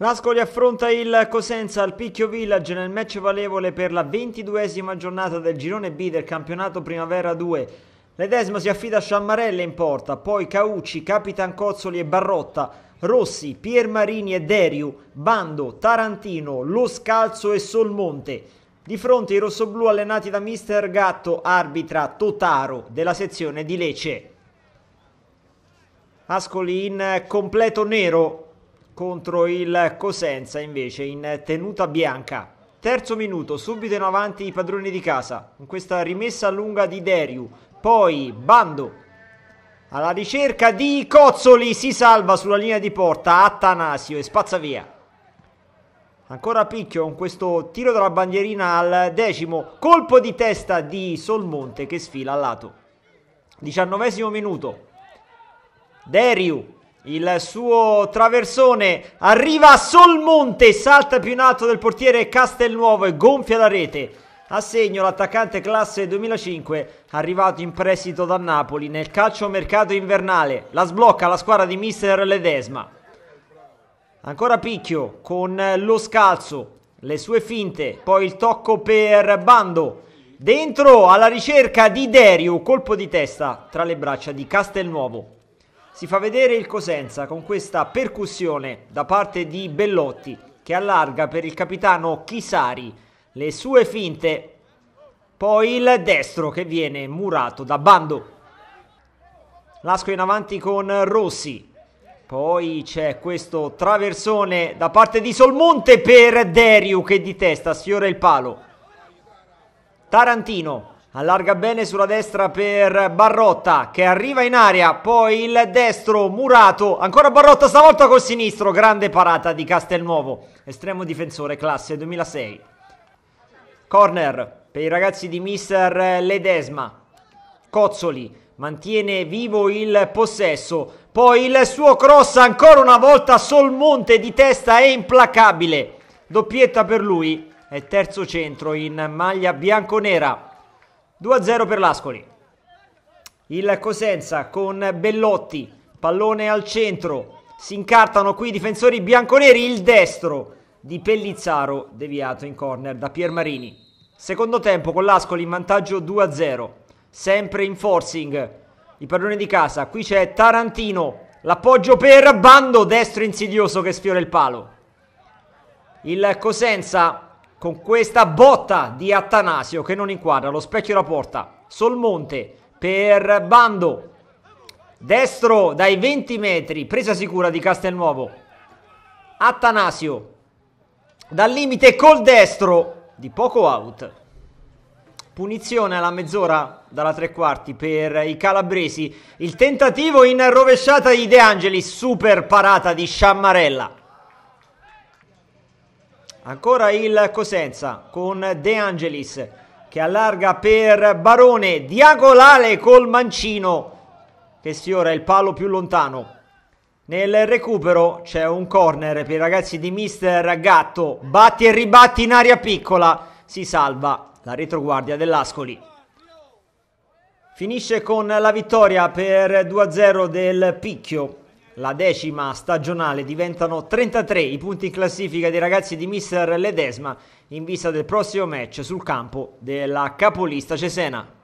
L'Ascoli affronta il Cosenza al Picchio Village nel match valevole per la ventiduesima giornata del girone B del campionato Primavera 2. Ledesma si affida a Sciammarelle in porta, poi Caucci, Capitan Cozzoli e Barrotta, Rossi, Piermarini e Deriu, Bando, Tarantino, Lo Scalzo e Solmonte. Di fronte i rossoblù allenati da Mister Gatto, arbitra Totaro della sezione di Lecce. Ascoli in completo nero, contro il Cosenza invece in tenuta bianca. Terzo minuto, subito in avanti i padroni di casa, con questa rimessa lunga di Deriu, poi Bando alla ricerca di Cozzoli, si salva sulla linea di porta Attanasio e spazza via. Ancora picchio con questo tiro dalla bandierina al decimo, colpo di testa di Solmonte che sfila al lato. Diciannovesimo minuto, Deriu il suo traversone arriva a Solmonte, salta più in alto del portiere Castelnuovo e gonfia la rete. A segno l'attaccante classe 2005, arrivato in prestito da Napoli nel calcio mercato invernale. La sblocca la squadra di mister Ledesma. Ancora Picchio con lo scalzo, le sue finte, poi il tocco per Bando. Dentro alla ricerca di Derio, colpo di testa tra le braccia di Castelnuovo. Si fa vedere il Cosenza con questa percussione da parte di Bellotti che allarga per il capitano Chisari le sue finte. Poi il destro che viene murato da Bando. Lasco in avanti con Rossi. Poi c'è questo traversone da parte di Solmonte per Deriu che di testa sfiora il palo. Tarantino allarga bene sulla destra per Barrotta che arriva in aria, poi il destro murato, ancora Barrotta stavolta col sinistro, grande parata di Castelnuovo, estremo difensore classe 2006. Corner per i ragazzi di mister Ledesma, Cozzoli mantiene vivo il possesso, poi il suo cross ancora una volta sul monte di testa è implacabile, doppietta per lui e terzo centro in maglia bianconera. 2-0 per l'Ascoli. Il Cosenza con Bellotti, pallone al centro, si incartano qui i difensori bianconeri, il destro di Pellizzaro deviato in corner da Piermarini. Secondo tempo con l'Ascoli in vantaggio 2-0, sempre in forcing, i padroni di casa, qui c'è Tarantino, l'appoggio per Bando, destro insidioso che sfiora il palo. Il Cosenza con questa botta di Attanasio che non inquadra lo specchio la porta Solmonte per Bando destro dai 20 metri presa sicura di Castelnuovo Attanasio dal limite col destro di poco out punizione alla mezz'ora dalla tre quarti per i calabresi il tentativo in rovesciata di De Angelis super parata di Sciammarella Ancora il Cosenza con De Angelis che allarga per Barone, diagonale col mancino che sfiora il palo più lontano. Nel recupero c'è un corner per i ragazzi di Mister Gatto, batti e ribatti in aria piccola, si salva la retroguardia dell'Ascoli. Finisce con la vittoria per 2-0 del Picchio la decima stagionale, diventano 33 i punti in classifica dei ragazzi di Mister Ledesma in vista del prossimo match sul campo della capolista Cesena.